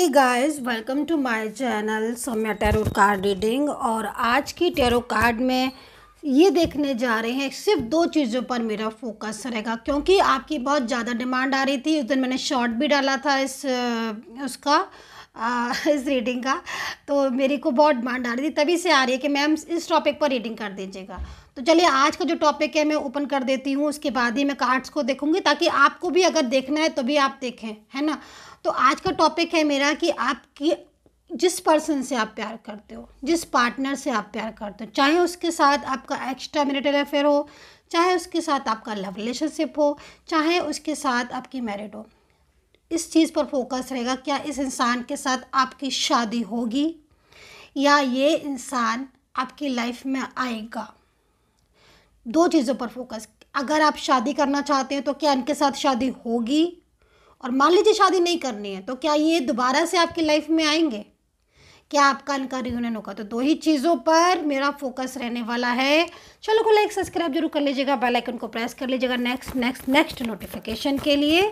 he guys welcome to my channel Saumya tarot card reading और आज की टेरो कार्ड में ये देखने जा रहे हैं सिर्फ दो चीज़ों पर मेरा फोकस रहेगा क्योंकि आपकी बहुत ज़्यादा डिमांड आ रही थी उस दिन मैंने शॉर्ट भी डाला था इस उसका आ, इस रीडिंग का तो मेरे को बहुत डिमांड आ रही थी तभी से आ रही है कि मैम इस टॉपिक पर रीडिंग कर दीजिएगा तो चलिए आज का जो टॉपिक है मैं ओपन कर देती हूँ उसके बाद ही मैं कार्ड्स को देखूँगी ताकि आपको भी अगर देखना है तो भी आप देखें है ना तो आज का टॉपिक है मेरा कि आपकी जिस पर्सन से आप प्यार करते हो जिस पार्टनर से आप प्यार करते हो चाहे उसके साथ आपका एक्स्ट्रा मैरिटल अफेयर हो चाहे उसके साथ आपका लव रिलेशनशिप हो चाहे उसके साथ आपकी मैरिड हो इस चीज़ पर फोकस रहेगा क्या इस इंसान के साथ आपकी शादी होगी या ये इंसान आपकी लाइफ में आएगा दो चीज़ों पर फोकस अगर आप शादी करना चाहते हैं तो क्या इनके साथ शादी होगी और मान लीजिए शादी नहीं करनी है तो क्या ये दोबारा से आपकी लाइफ में आएंगे क्या आपका इनका रियूनियन होगा तो दो ही चीज़ों पर मेरा फोकस रहने वाला है चलो को लाइक सब्सक्राइब जरूर कर लीजिएगा बेल आइकन को प्रेस कर लीजिएगा नेक्स्ट नेक्स्ट नेक्स्ट नोटिफिकेशन के लिए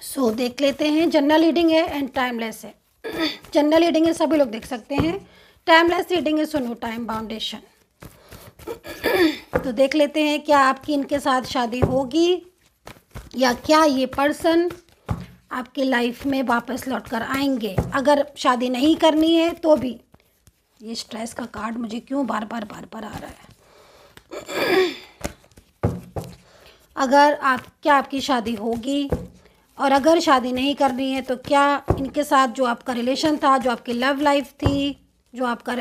सो so, देख लेते हैं जनरल रीडिंग है एंड टाइमलेस है जनरल रीडिंग है सभी लोग देख सकते हैं टाइमलेस रीडिंग है सो नो टाइम बाउंडेशन तो देख लेते हैं क्या आपकी इनके साथ शादी होगी या क्या ये पर्सन आपकी लाइफ में वापस लौट कर आएंगे अगर शादी नहीं करनी है तो भी ये स्ट्रेस का कार्ड मुझे क्यों बार बार बार बार आ रहा है अगर आप क्या आपकी शादी होगी और अगर शादी नहीं करनी है तो क्या इनके साथ जो आपका रिलेशन था जो आपकी लव लाइफ थी जो आपका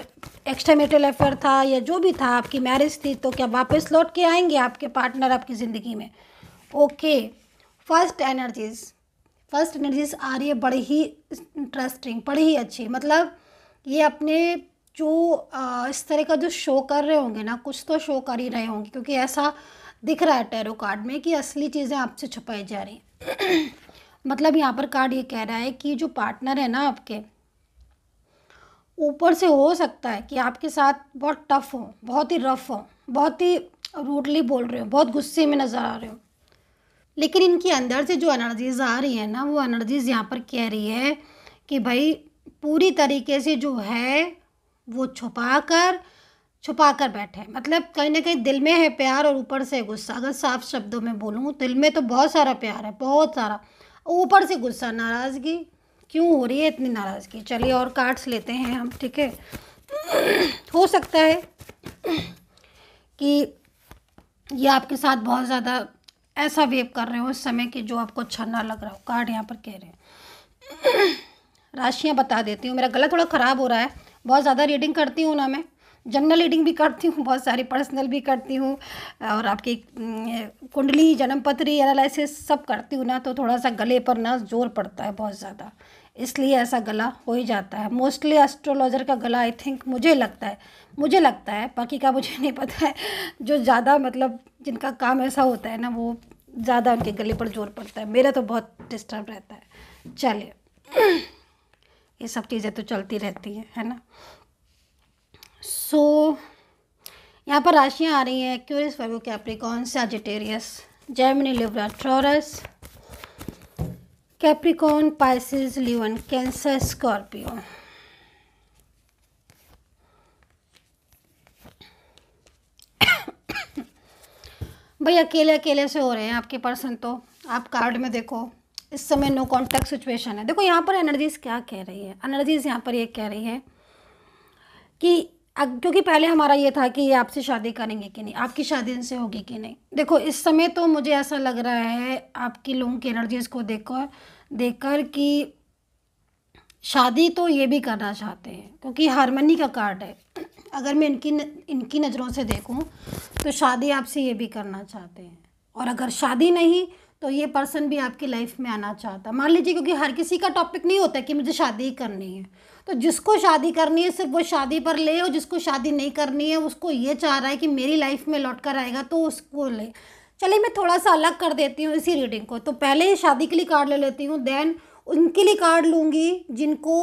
एक्स्ट्रा मेटल अफेयर था या जो भी था आपकी मैरिज थी तो क्या वापस लौट के आएंगे आपके पार्टनर आपकी ज़िंदगी में okay first energies first energies आ रही है बड़ी ही इंटरेस्टिंग बड़ी ही अच्छी मतलब ये अपने जो इस तरह का जो शो कर रहे होंगे ना कुछ तो शो कर ही रहे होंगे क्योंकि ऐसा दिख रहा है टेरो कार्ड में कि असली चीज़ें आपसे छुपाई जा रही मतलब यहाँ पर कार्ड ये कह रहा है कि जो पार्टनर है ना आपके ऊपर से हो सकता है कि आपके साथ बहुत टफ हो बहुत ही रफ हो बहुत ही रूडली बोल रहे हो बहुत गुस्से में नज़र आ रहे हो लेकिन इनके अंदर से जो एनर्जीज़ आ रही है ना वो एनर्जीज़ यहाँ पर कह रही है कि भाई पूरी तरीके से जो है वो छुपा कर छुपा कर बैठे मतलब कहीं ना कहीं दिल में है प्यार और ऊपर से गुस्सा अगर साफ शब्दों में बोलूँ दिल में तो बहुत सारा प्यार है बहुत सारा ऊपर से गुस्सा नाराज़गी क्यों हो रही है इतनी नाराज़गी चलिए और कार्ड्स लेते हैं हम ठीक है हो सकता है कि ये आपके साथ बहुत ज़्यादा ऐसा वेव कर रहे हो उस समय कि जो आपको अच्छा ना लग रहा हो कार्ड यहाँ पर कह रहे हैं राशियाँ बता देती हूँ मेरा गला थोड़ा ख़राब हो रहा है बहुत ज़्यादा रीडिंग करती हूँ ना मैं जनरल रीडिंग भी करती हूँ बहुत सारी पर्सनल भी करती हूँ और आपकी कुंडली जन्मपत्री एनालिसिस सब करती हूँ ना तो थोड़ा सा गले पर ना जोर पड़ता है बहुत ज़्यादा इसलिए ऐसा गला हो ही जाता है मोस्टली एस्ट्रोलॉजर का गला आई थिंक मुझे लगता है मुझे लगता है बाकी का मुझे नहीं पता है जो ज़्यादा मतलब जिनका काम ऐसा होता है ना वो ज़्यादा उनके गले पर जोर पड़ता है मेरा तो बहुत डिस्टर्ब रहता है चले ये सब चीज़ें तो चलती रहती हैं है ना सो so, यहाँ पर राशियाँ आ रही हैं Aquarius Virgo Capricorn Sagittarius Gemini Libra Taurus Capricorn Pisces Leo Cancer Scorpio भाई अकेले अकेले से हो रहे हैं आपके पर्सन तो आप कार्ड में देखो इस समय नो कॉन्टैक्ट सिचुएशन है देखो यहाँ पर एनर्जीज क्या कह रही है एनर्जीज यहाँ पर ये यह कह रही है कि क्योंकि पहले हमारा ये था कि ये आपसे शादी करेंगे कि नहीं आपकी शादी इनसे होगी कि नहीं देखो इस समय तो मुझे ऐसा लग रहा है आपकी लोगों की एनर्जीज को देखकर देखकर कि शादी तो ये भी करना चाहते हैं क्योंकि हारमनी का कार्ड है अगर मैं इनकी इनकी नज़रों से देखूँ तो शादी आपसे ये भी करना चाहते हैं और अगर शादी नहीं तो ये पर्सन भी आपकी लाइफ में आना चाहता मान लीजिए क्योंकि हर किसी का टॉपिक नहीं होता कि मुझे शादी करनी है तो जिसको शादी करनी है सिर्फ वो शादी पर ले और जिसको शादी नहीं करनी है उसको ये चाह रहा है कि मेरी लाइफ में लौट कर आएगा तो उसको ले चलिए मैं थोड़ा सा अलग कर देती हूँ इसी रीडिंग को तो पहले ही शादी के लिए कार्ड ले लेती हूँ देन उनके लिए कार्ड लूँगी जिनको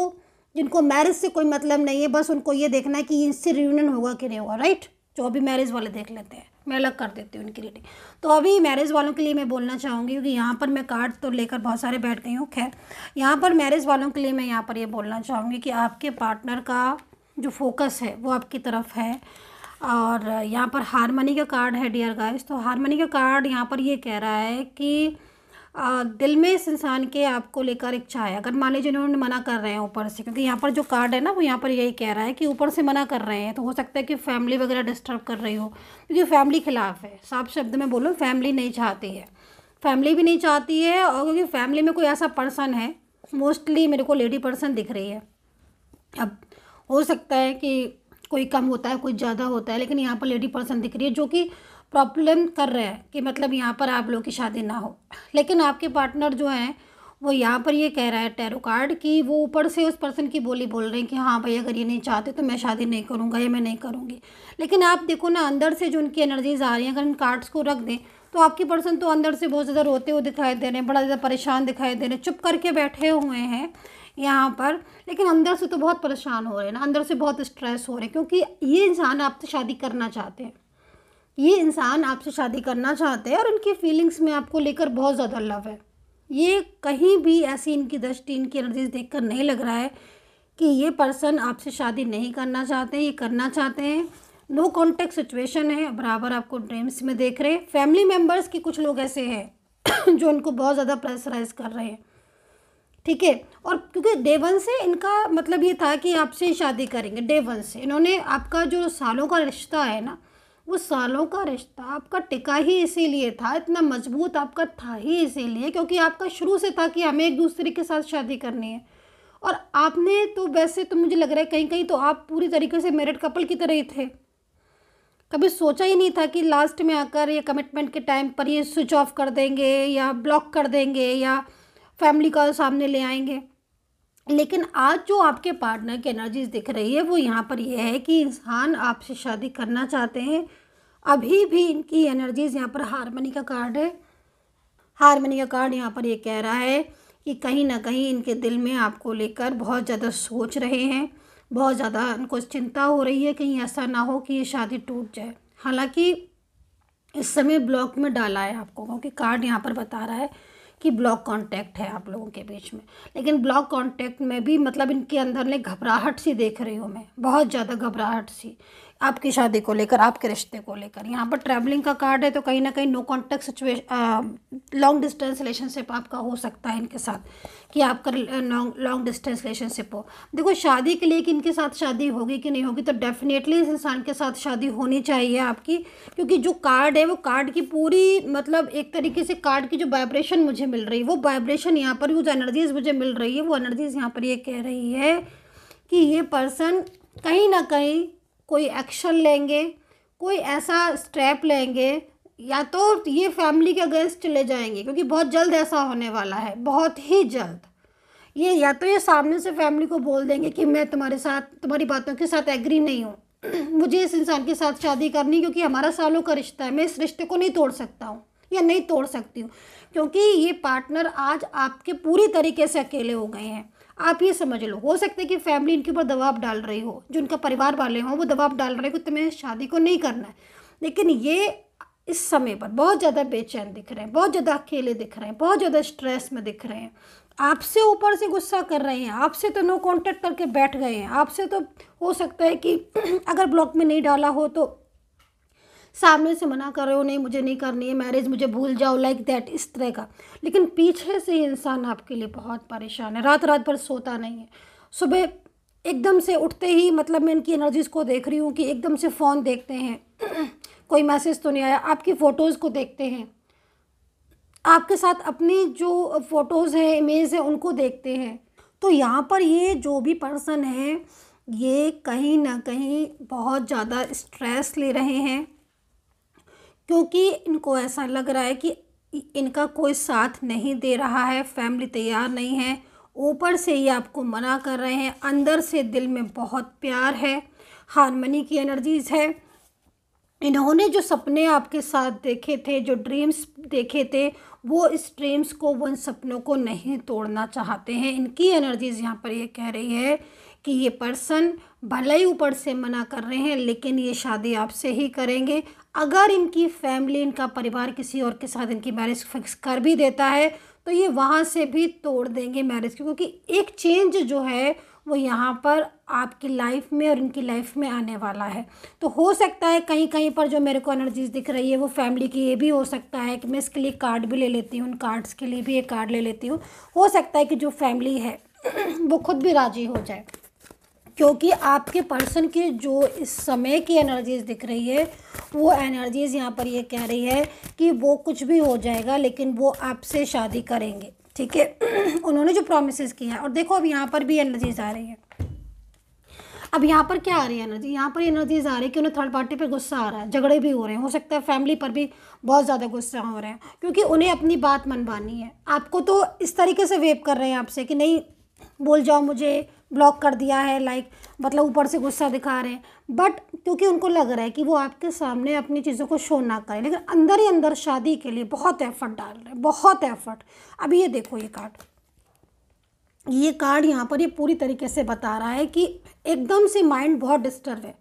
जिनको मैरिज से कोई मतलब नहीं है बस उनको ये देखना है कि इनसे रियूनियन होगा कि नहीं होगा राइट जो अभी मैरिज वाले देख लेते हैं मैं अलग कर देती हूँ उनकी रेटिंग तो अभी मैरिज वालों के लिए मैं बोलना चाहूँगी क्योंकि यहाँ पर मैं कार्ड तो लेकर बहुत सारे बैठ गई हूँ खैर यहाँ पर मैरिज वालों के लिए मैं यहाँ पर ये यह बोलना चाहूँगी कि आपके पार्टनर का जो फोकस है वो आपकी तरफ है और यहाँ पर हारमनी का कार्ड है डियर गाइस तो हारमनी का कार्ड यहाँ पर ये यह कह रहा है कि दिल में इस इंसान के आपको लेकर इच्छा है अगर मान लीजिए उन्होंने मना कर रहे हैं ऊपर से क्योंकि यहाँ पर जो कार्ड है ना वो यहाँ पर यही कह रहा है कि ऊपर से मना कर रहे हैं तो हो सकता है कि फैमिली वगैरह डिस्टर्ब कर रही हो क्योंकि फैमिली खिलाफ है साफ शब्द में बोलो फैमिली नहीं चाहती है फैमिली भी नहीं चाहती है और क्योंकि फैमिली में कोई ऐसा पर्सन है मोस्टली मेरे को लेडी पर्सन दिख रही है अब हो सकता है कि कोई कम होता है कोई ज़्यादा होता है लेकिन यहाँ पर लेडी पर्सन दिख रही है जो कि प्रॉब्लम कर रहे हैं कि मतलब यहाँ पर आप लोग की शादी ना हो लेकिन आपके पार्टनर जो हैं वो यहाँ पर ये कह रहा है टैरो कार्ड कि वो ऊपर से उस पर्सन की बोली बोल रहे हैं कि हाँ भाई अगर ये नहीं चाहते तो मैं शादी नहीं करूँगा या मैं नहीं करूँगी लेकिन आप देखो ना अंदर से जो उनकी एनर्जीज आ रही हैं अगर इन कार्ड्स को रख दें तो आपके पर्सन तो अंदर से बहुत ज़्यादा रोते हुए दिखाई दे रहे हैं बड़ा ज़्यादा परेशान दिखाई दे रहे हैं चुप करके बैठे हुए हैं यहाँ पर लेकिन अंदर से तो बहुत परेशान हो रहे हैं ना अंदर से बहुत स्ट्रेस हो रहे हैं क्योंकि ये इंसान आपसे शादी करना चाहते हैं ये इंसान आपसे शादी करना चाहते हैं और इनकी फीलिंग्स में आपको लेकर बहुत ज़्यादा लव है ये कहीं भी ऐसी इनकी दृष्टि इनकी एनर्जीज देख नहीं लग रहा है कि ये पर्सन आपसे शादी नहीं करना चाहते ये करना चाहते हैं नो कॉन्टेक्ट सिचुएशन है बराबर आपको ड्रीम्स में देख रहे हैं फैमिली मेम्बर्स के कुछ लोग ऐसे हैं जो इनको बहुत ज़्यादा प्रेसराइज कर रहे हैं ठीक है और क्योंकि डे वन से इनका मतलब ये था कि आपसे शादी करेंगे डे वन से इन्होंने आपका जो सालों का रिश्ता है ना वो सालों का रिश्ता आपका टिका ही इसीलिए था इतना मजबूत आपका था ही इसीलिए क्योंकि आपका शुरू से था कि हमें एक दूसरे के साथ शादी करनी है और आपने तो वैसे तो मुझे लग रहा है कहीं कहीं तो आप पूरी तरीके से मेरिड कपल की तरह ही थे कभी सोचा ही नहीं था कि लास्ट में आकर ये कमिटमेंट के टाइम पर ये स्विच ऑफ कर देंगे या ब्लॉक कर देंगे या फैमिली का सामने ले आएंगे लेकिन आज जो आपके पार्टनर की एनर्जीज दिख रही है वो यहाँ पर यह है कि इंसान आपसे शादी करना चाहते हैं अभी भी इनकी एनर्जीज यहाँ पर हारमनी का कार्ड है हारमनी का कार्ड यहाँ पर ये यह कह रहा है कि कहीं ना कहीं इनके दिल में आपको लेकर बहुत ज़्यादा सोच रहे हैं बहुत ज़्यादा इनको चिंता हो रही है कहीं ऐसा ना हो कि ये शादी टूट जाए हालांकि इस समय ब्लॉक में डाला है आपको क्योंकि कार्ड यहाँ पर बता रहा है कि ब्लॉक कांटेक्ट है आप लोगों के बीच में लेकिन ब्लॉक कांटेक्ट में भी मतलब इनके अंदर ने घबराहट सी देख रही हूँ मैं बहुत ज़्यादा घबराहट सी आपकी शादी को लेकर आपके रिश्ते को लेकर यहाँ पर ट्रैवलिंग का कार्ड है तो कहीं ना कहीं no contact situation long distance relationship आपका हो सकता है इनके साथ कि आपका लॉन्ग लॉन्ग डिस्टेंस रिलेशनशिप हो देखो शादी के लिए कि इनके साथ शादी होगी कि नहीं होगी तो डेफिनेटली इस इंसान के साथ शादी होनी चाहिए आपकी क्योंकि जो कार्ड है वो कार्ड की पूरी मतलब एक तरीके से कार्ड की जो वाइब्रेशन मुझे मिल रही है वो वाइब्रेशन यहाँ पर वो जो एनर्जीज मुझे मिल रही है वो एनर्जीज यहाँ पर ये कह रही है कि ये पर्सन कहीं ना कहीं कोई एक्शन लेंगे कोई ऐसा स्टेप लेंगे या तो ये फैमिली के अगेंस्ट चले जाएंगे क्योंकि बहुत जल्द ऐसा होने वाला है बहुत ही जल्द ये या तो ये सामने से फैमिली को बोल देंगे कि मैं तुम्हारे साथ तुम्हारी बातों के साथ एग्री नहीं हूँ मुझे इस इंसान के साथ शादी करनी क्योंकि हमारा सालों का रिश्ता है मैं इस रिश्ते को नहीं तोड़ सकता हूँ या नहीं तोड़ सकती हूँ क्योंकि ये पार्टनर आज आपके पूरी तरीके से अकेले हो गए हैं आप ये समझ लो हो सकता है कि फैमिली इनके ऊपर दबाव डाल रही हो जो उनका परिवार वाले हों वो दबाव डाल रहे हो तुम्हें शादी को नहीं करना है लेकिन ये इस समय पर बहुत ज़्यादा बेचैन दिख रहे हैं बहुत ज़्यादा अकेले दिख रहे हैं बहुत ज़्यादा स्ट्रेस में दिख रहे हैं आपसे ऊपर से गुस्सा कर रहे हैं आपसे तो नो कांटेक्ट करके बैठ गए हैं आपसे तो हो सकता है कि अगर ब्लॉक में नहीं डाला हो तो सामने से मना कर रहे हो नहीं मुझे नहीं करनी है मैरिज मुझे भूल जाओ लाइक दैट इस तरह का लेकिन पीछे से इंसान आपके लिए बहुत परेशान है रात रात भर सोता नहीं है सुबह एकदम से उठते ही मतलब मैं इनकी एनर्जीज़ को देख रही हूँ कि एकदम से फ़ोन देखते हैं कोई मैसेज तो नहीं आया आपकी फ़ोटोज़ को देखते हैं आपके साथ अपनी जो फ़ोटोज़ हैं इमेज हैं उनको देखते हैं तो यहाँ पर ये जो भी पर्सन है ये कहीं ना कहीं बहुत ज़्यादा स्ट्रेस ले रहे हैं क्योंकि इनको ऐसा लग रहा है कि इनका कोई साथ नहीं दे रहा है फैमिली तैयार नहीं है ऊपर से ये आपको मना कर रहे हैं अंदर से दिल में बहुत प्यार है हारमनी की एनर्जीज़ है इन्होंने जो सपने आपके साथ देखे थे जो ड्रीम्स देखे थे वो इस ड्रीम्स को वो इन सपनों को नहीं तोड़ना चाहते हैं इनकी एनर्जीज़ यहाँ पर ये कह रही है कि ये पर्सन भले ही ऊपर से मना कर रहे हैं लेकिन ये शादी आपसे ही करेंगे अगर इनकी फैमिली इनका परिवार किसी और के साथ इनकी मैरिज फिक्स कर भी देता है तो ये वहाँ से भी तोड़ देंगे मैरिज क्योंकि एक चेंज जो है वो यहाँ पर आपकी लाइफ में और इनकी लाइफ में आने वाला है तो हो सकता है कहीं कहीं पर जो मेरे को एनर्जीज दिख रही है वो फैमिली की ये भी हो सकता है कि मैं इसके लिए कार्ड भी ले लेती हूँ उन कार्ड्स के लिए भी एक कार्ड ले लेती हूँ हो सकता है कि जो फैमिली है वो खुद भी राज़ी हो जाए क्योंकि आपके पर्सन की जो इस समय की एनर्जीज दिख रही है वो एनर्जीज यहाँ पर ये कह रही है कि वो कुछ भी हो जाएगा लेकिन वो आपसे शादी करेंगे ठीक है उन्होंने जो प्रोमिस किया है और देखो अब यहाँ पर भी एनर्जीज आ रही है अब यहाँ पर क्या आ रही है एनर्जी यहाँ पर एनर्जीज आ रही है कि उन्हें थर्ड पार्टी पे गुस्सा आ रहा है झगड़े भी हो रहे हैं हो सकता है फैमिली पर भी बहुत ज़्यादा गुस्सा हो रहे हैं क्योंकि उन्हें अपनी बात मनवानी है आपको तो इस तरीके से वेप कर रहे हैं आपसे कि नहीं बोल जाओ मुझे ब्लॉक कर दिया है लाइक मतलब ऊपर से गुस्सा दिखा रहे हैं बट क्योंकि उनको लग रहा है कि वो आपके सामने अपनी चीज़ों को शो ना करें लेकिन अंदर ही अंदर शादी के लिए बहुत एफर्ट डाल रहे हैं बहुत एफर्ट अब ये देखो ये कार्ड ये कार्ड यहाँ पर ये पूरी तरीके से बता रहा है कि एकदम से माइंड बहुत डिस्टर्ब है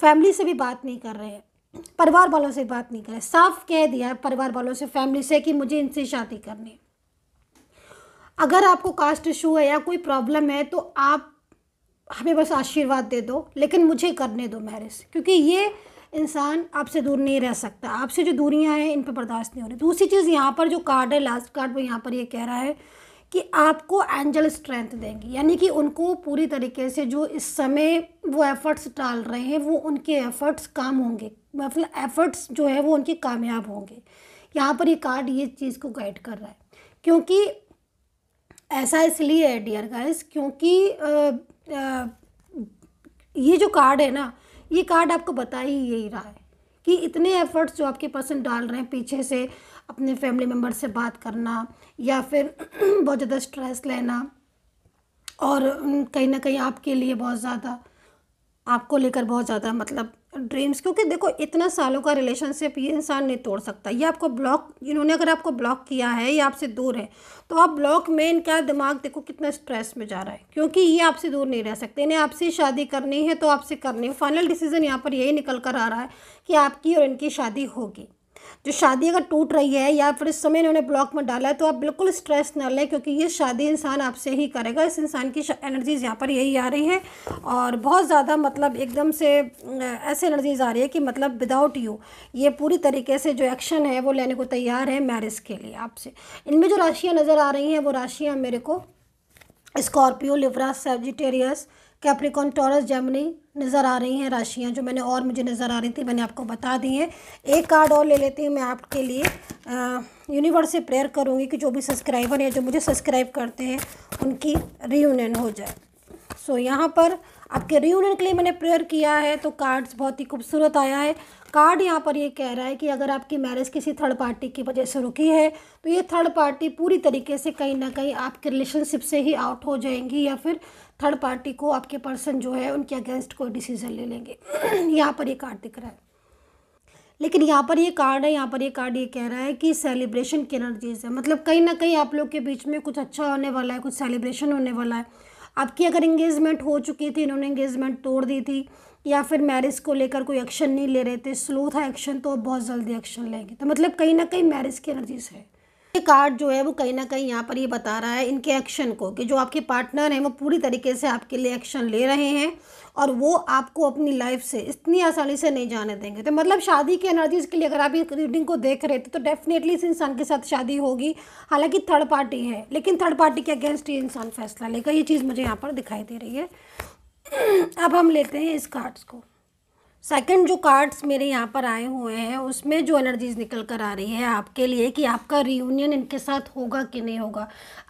फैमिली से भी बात नहीं कर रहे हैं परिवार वालों से बात नहीं कर रहे साफ कह दिया है परिवार वालों से फैमिली से कि मुझे इनसे शादी करनी है अगर आपको कास्ट इशू है या कोई प्रॉब्लम है तो आप हमें बस आशीर्वाद दे दो लेकिन मुझे करने दो मैरिज क्योंकि ये इंसान आपसे दूर नहीं रह सकता आपसे जो दूरियां हैं इन पर बर्दाश्त नहीं हो रही दूसरी चीज़ यहाँ पर जो कार्ड है लास्ट कार्ड वो यहाँ पर ये यह कह रहा है कि आपको एंजल स्ट्रेंथ देंगी यानी कि उनको पूरी तरीके से जो इस समय वो एफ़र्ट्स डाल रहे हैं वो उनके एफ़र्ट्स काम होंगे मतलब एफ़र्ट्स जो है वो उनके कामयाब होंगे यहाँ पर ये कार्ड ये चीज़ को गाइड कर रहा है क्योंकि ऐसा इसलिए है डियर गाइस क्योंकि आ, आ, ये जो कार्ड है ना ये कार्ड आपको बता ही यही रहा है कि इतने एफर्ट्स जो आपके पर्सन डाल रहे हैं पीछे से अपने फैमिली मेम्बर से बात करना या फिर बहुत ज़्यादा स्ट्रेस लेना और कहीं ना कहीं आपके लिए बहुत ज़्यादा आपको लेकर बहुत ज़्यादा मतलब ड्रीम्स क्योंकि देखो इतना सालों का रिलेशनशिप ये इंसान नहीं तोड़ सकता ये आपको ब्लॉक इन्होंने अगर आपको ब्लॉक किया है या आपसे दूर है तो आप ब्लॉक में इनका दिमाग देखो कितना स्ट्रेस में जा रहा है क्योंकि ये आपसे दूर नहीं रह सकते इन्हें आपसे शादी करनी है तो आपसे करनी है फाइनल डिसीजन यहाँ पर यही निकल कर आ रहा है कि आपकी और इनकी शादी होगी जो शादी अगर टूट रही है या फिर इस समय इन्होंने ब्लॉक में डाला है तो आप बिल्कुल स्ट्रेस ना लें क्योंकि ये शादी इंसान आपसे ही करेगा इस इंसान की एनर्जीज़ यहाँ पर यही आ रही है और बहुत ज़्यादा मतलब एकदम से ऐसे एनर्जीज़ आ रही है कि मतलब विदाउट यू ये पूरी तरीके से जो एक्शन है वो लेने को तैयार है मैरिज के लिए आपसे इनमें जो राशियाँ नज़र आ रही हैं वो राशियाँ मेरे को स्कॉर्पियो लिवरा सेजिटेरियस कैप्रिकॉन टॉरस जैमनी नज़र आ रही हैं राशियाँ जो मैंने और मुझे नज़र आ रही थी मैंने आपको बता दी हैं एक कार्ड और ले लेती हूँ मैं आपके लिए यूनिवर्स से प्रेयर करूँगी कि जो भी सब्सक्राइबर हैं जो मुझे सब्सक्राइब करते हैं उनकी रीयूनियन हो जाए सो so, यहाँ पर आपके रीयूनियन के लिए मैंने प्रेयर किया है तो कार्ड्स बहुत ही खूबसूरत आया है कार्ड यहाँ पर ये यह कह रहा है कि अगर आपकी मैरिज किसी थर्ड पार्टी की वजह से रुकी है तो ये थर्ड पार्टी पूरी तरीके से कहीं ना कहीं आपके रिलेशनशिप से ही आउट हो जाएंगी या फिर थर्ड पार्टी को आपके पर्सन जो है उनके अगेंस्ट कोई डिसीजन ले लेंगे यहाँ पर ये यह कार्ड दिख रहा है लेकिन यहाँ पर ये यह कार्ड है यहाँ पर ये कार्ड ये कह रहा है कि सेलिब्रेशन की एनर्जीज है मतलब कहीं ना कहीं आप लोग के बीच में कुछ अच्छा होने वाला है कुछ सेलिब्रेशन होने वाला है आपकी अगर इंगेजमेंट हो चुकी थी इन्होंने इंगेजमेंट तोड़ दी थी या फिर मैरिज को लेकर कोई एक्शन नहीं ले रहे थे स्लो था एक्शन तो अब बहुत जल्दी एक्शन लेंगे तो मतलब कहीं ना कहीं मैरिज की एनर्जीज है ये कार्ड जो है वो कहीं ना कहीं यहाँ पर ये बता रहा है इनके एक्शन को कि जो आपके पार्टनर हैं वो पूरी तरीके से आपके लिए एक्शन ले रहे हैं और वो आपको अपनी लाइफ से इतनी आसानी से नहीं जाने देंगे तो मतलब शादी की एनर्जीज के लिए अगर आप एक रीडिंग को देख रहे थे तो डेफिनेटली इस इंसान के साथ शादी होगी हालांकि थर्ड पार्टी है लेकिन थर्ड पार्टी के अगेंस्ट ये इंसान फैसला लेगा ये चीज़ मुझे यहाँ पर दिखाई दे रही है अब हम लेते हैं इस कार्ड्स को सेकंड जो कार्ड्स मेरे यहाँ पर आए हुए हैं उसमें जो एनर्जीज निकल कर आ रही है आपके लिए कि आपका रियूनियन इनके साथ होगा कि नहीं होगा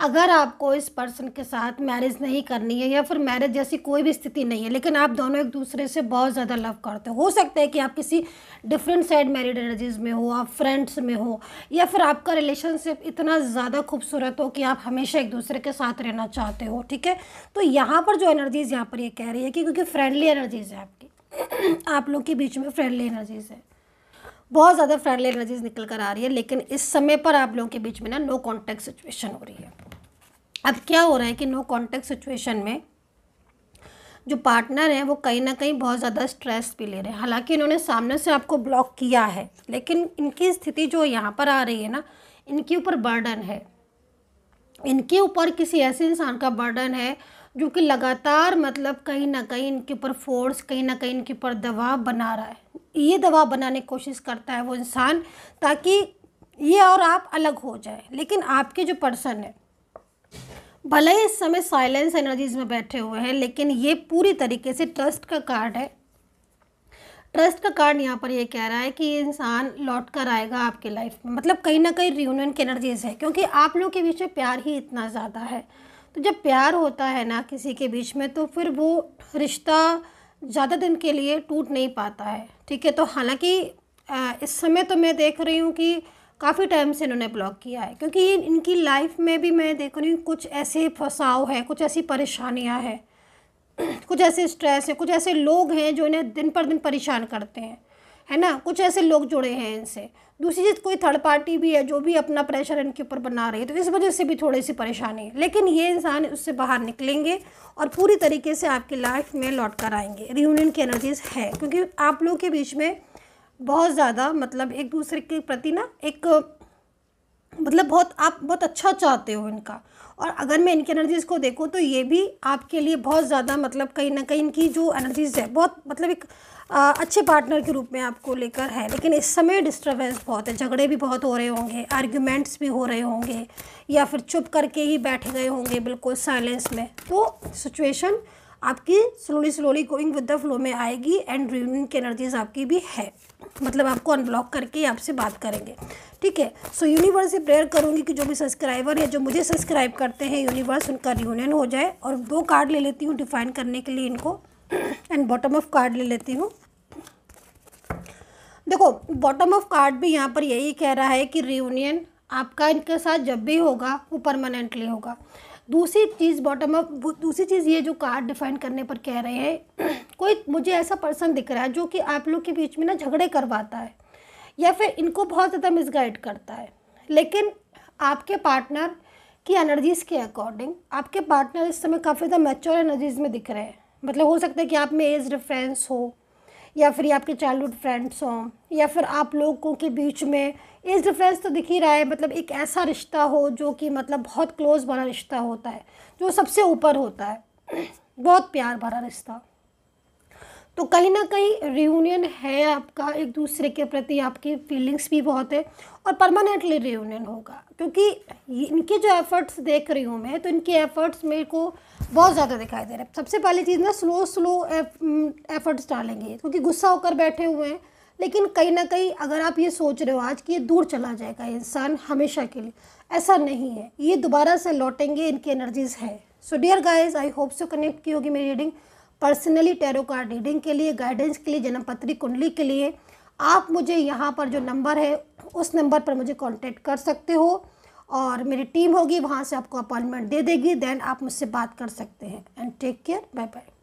अगर आपको इस पर्सन के साथ मैरिज नहीं करनी है या फिर मैरिज जैसी कोई भी स्थिति नहीं है लेकिन आप दोनों एक दूसरे से बहुत ज़्यादा लव करते हो सकता है कि आप किसी डिफरेंट साइड मैरिड एनर्जीज में हो आप फ्रेंड्स में हो या फिर आपका रिलेशनशिप इतना ज़्यादा खूबसूरत हो कि आप हमेशा एक दूसरे के साथ रहना चाहते हो ठीक है तो यहाँ पर जो एनर्जीज़ यहाँ पर ये यह कह रही है कि क्योंकि फ्रेंडली एनर्जीज़ है आपकी आप लोग के बीच में फ्रेंडली एनर्जीज है बहुत ज़्यादा फ्रेंडली एनर्जीज निकल कर आ रही है लेकिन इस समय पर आप लोगों के बीच में ना नो कॉन्टैक्ट सिचुएशन हो रही है अब क्या हो रहा है कि नो कॉन्टैक्ट सिचुएशन में जो पार्टनर हैं वो कहीं ना कहीं बहुत ज़्यादा स्ट्रेस भी ले रहे हैं हालांकि इन्होंने सामने से आपको ब्लॉक किया है लेकिन इनकी स्थिति जो यहाँ पर आ रही है ना इनके ऊपर बर्डन है इनके ऊपर किसी ऐसे इंसान का बर्डन है जो कि लगातार मतलब कहीं ना कहीं इनके ऊपर फोर्स कहीं ना कहीं इनके ऊपर दबाव बना रहा है ये दबाव बनाने की कोशिश करता है वो इंसान ताकि ये और आप अलग हो जाए लेकिन आपके जो पर्सन है भले ही इस समय साइलेंस एनर्जीज में बैठे हुए हैं लेकिन ये पूरी तरीके से ट्रस्ट का कार्ड है ट्रस्ट का कार्ड यहाँ पर ये कह रहा है कि ये इंसान लौट कर आएगा आपके लाइफ में मतलब कहीं ना कहीं रियूनियन की एनर्जीज है क्योंकि आप लोग के बीच में प्यार ही इतना ज़्यादा है तो जब प्यार होता है ना किसी के बीच में तो फिर वो रिश्ता ज़्यादा दिन के लिए टूट नहीं पाता है ठीक है तो हालांकि इस समय तो मैं देख रही हूँ कि काफ़ी टाइम से इन्होंने ब्लॉक किया है क्योंकि इनकी लाइफ में भी मैं देख रही हूँ कुछ ऐसे फंसाव है कुछ ऐसी परेशानियाँ हैं कुछ ऐसे स्ट्रेस है कुछ ऐसे लोग हैं जो इन्हें दिन पर दिन परेशान करते हैं है ना कुछ ऐसे लोग जुड़े हैं इनसे दूसरी चीज़ कोई थर्ड पार्टी भी है जो भी अपना प्रेशर इनके ऊपर बना रही है तो इस वजह से भी थोड़ी सी परेशानी है लेकिन ये इंसान उससे बाहर निकलेंगे और पूरी तरीके से आपकी लाइफ में लौट कर आएंगे रियूनियन की एनर्जीज है क्योंकि आप लोग के बीच में बहुत ज़्यादा मतलब एक दूसरे के प्रति ना एक मतलब बहुत आप बहुत अच्छा चाहते हो इनका और अगर मैं इनकी एनर्जीज़ को देखूँ तो ये भी आपके लिए बहुत ज़्यादा मतलब कहीं ना कहीं इनकी जो एनर्जीज़ है बहुत मतलब एक आ, अच्छे पार्टनर के रूप में आपको लेकर है लेकिन इस समय डिस्टर्बेंस बहुत है झगड़े भी बहुत हो रहे होंगे आर्ग्यूमेंट्स भी हो रहे होंगे या फिर चुप करके ही बैठे गए होंगे बिल्कुल साइलेंस में तो सिचुएशन आपकी slowly slowly going with the flow में आएगी एंड ड्रीमिंग की एनर्जीज आपकी भी है मतलब आपको अनब्लॉक करके आपसे बात करेंगे ठीक है सो यूनिवर्स से प्रेयर करूँगी कि जो भी सब्सक्राइबर या जो मुझे सब्सक्राइब करते हैं यूनिवर्स उनका रियूनियन हो जाए और दो कार्ड ले लेती हूँ डिफाइन करने के लिए इनको एंड बॉटम ऑफ कार्ड ले लेती हूँ देखो बॉटम ऑफ कार्ड भी यहाँ पर यही कह रहा है कि रियूनियन आपका इनके साथ जब भी होगा वो परमानेंटली होगा दूसरी चीज़ बॉटम ऑफ दूसरी चीज़ ये जो कार्ड डिफाइन करने पर कह रहे हैं कोई मुझे ऐसा पर्सन दिख रहा है जो कि आप लोग के बीच में ना झगड़े करवाता है या फिर इनको बहुत ज़्यादा मिसगाइड करता है लेकिन आपके पार्टनर की एनर्जीज़ के अकॉर्डिंग आपके पार्टनर इस समय काफ़ी ज़्यादा मेच्योर एनर्जीज़ में दिख रहे हैं मतलब हो सकता है कि आप में एज डिफ्रेंस हो या फिर आपके चाइल्डहुड फ्रेंड्स हों या फिर आप लोगों के बीच में एज डिफरेंस तो दिख ही रहा है मतलब एक ऐसा रिश्ता हो जो कि मतलब बहुत क्लोज़ भरा रिश्ता होता है जो सबसे ऊपर होता है बहुत प्यार भरा रिश्ता तो कहीं ना कहीं रियूनियन है आपका एक दूसरे के प्रति आपकी फीलिंग्स भी बहुत है और परमानेंटली रियूनियन होगा क्योंकि इनके जो एफ़र्ट्स देख रही हूँ मैं तो इनके एफ़र्ट्स मेरे को बहुत ज़्यादा दिखाई दे रहे हैं सबसे पहली चीज़ ना स्लो स्लो एफ़र्ट्स डालेंगे क्योंकि गुस्सा होकर बैठे हुए हैं लेकिन कहीं ना कहीं अगर आप ये सोच रहे हो आज कि ये दूर चला जाएगा इंसान हमेशा के लिए ऐसा नहीं है ये दोबारा से लौटेंगे इनकी एनर्जीज़ है so dear guys I hope so connect की होगी मेरी reading personally tarot card reading के लिए गाइडेंस के लिए जन्मपत्री कुंडली के लिए आप मुझे यहाँ पर जो नंबर है उस नंबर पर मुझे कॉन्टेक्ट कर सकते हो और मेरी टीम होगी वहाँ से आपको अपॉइंटमेंट दे देगी देन आप मुझसे बात कर सकते हैं and take care bye bye